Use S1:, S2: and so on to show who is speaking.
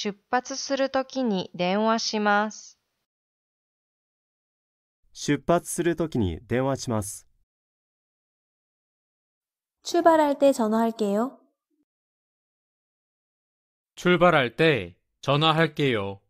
S1: 出発するときに電話します。
S2: 出発するときに電話します。
S3: 출발할때전화할게 요。
S2: 출발할
S4: 때전화할게요